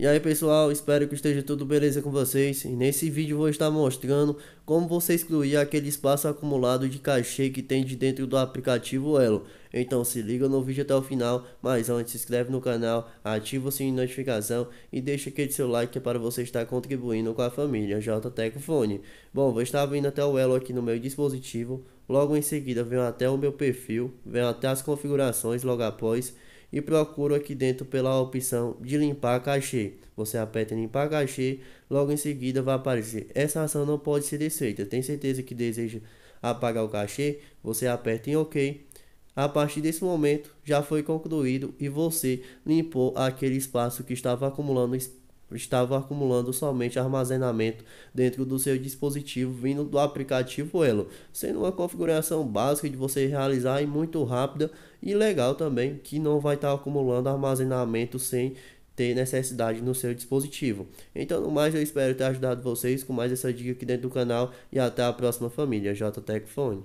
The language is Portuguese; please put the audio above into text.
E aí pessoal, espero que esteja tudo beleza com vocês. E nesse vídeo vou estar mostrando como você excluir aquele espaço acumulado de cachê que tem de dentro do aplicativo Elo. Então se liga no vídeo até o final, mas antes se inscreve no canal, ativa o sininho de notificação e deixa aquele seu like é para você estar contribuindo com a família JTEC Fone. Bom, vou estar vindo até o Elo aqui no meu dispositivo, logo em seguida venho até o meu perfil, venho até as configurações logo após e procuro aqui dentro pela opção de limpar cachê. Você aperta em limpar cachê, logo em seguida vai aparecer. Essa ação não pode ser desfeita. Tem certeza que deseja apagar o cachê? Você aperta em OK. A partir desse momento já foi concluído e você limpou aquele espaço que estava acumulando estava acumulando somente armazenamento dentro do seu dispositivo vindo do aplicativo Elo, sendo uma configuração básica de você realizar e muito rápida e legal também, que não vai estar acumulando armazenamento sem ter necessidade no seu dispositivo. Então, no mais, eu espero ter ajudado vocês com mais essa dica aqui dentro do canal e até a próxima família, JTech Phone.